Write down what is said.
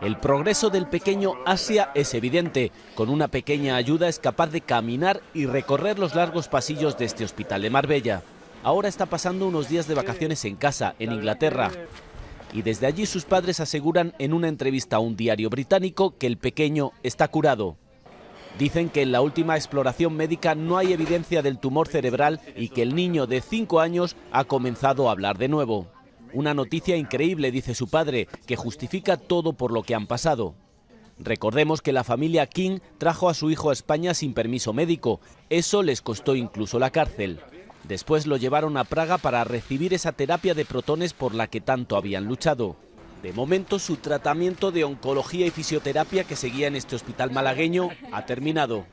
El progreso del pequeño Asia es evidente. Con una pequeña ayuda es capaz de caminar y recorrer los largos pasillos de este hospital de Marbella. Ahora está pasando unos días de vacaciones en casa, en Inglaterra. Y desde allí sus padres aseguran en una entrevista a un diario británico que el pequeño está curado. Dicen que en la última exploración médica no hay evidencia del tumor cerebral y que el niño de 5 años ha comenzado a hablar de nuevo. Una noticia increíble, dice su padre, que justifica todo por lo que han pasado. Recordemos que la familia King trajo a su hijo a España sin permiso médico. Eso les costó incluso la cárcel. Después lo llevaron a Praga para recibir esa terapia de protones por la que tanto habían luchado. De momento, su tratamiento de oncología y fisioterapia que seguía en este hospital malagueño ha terminado.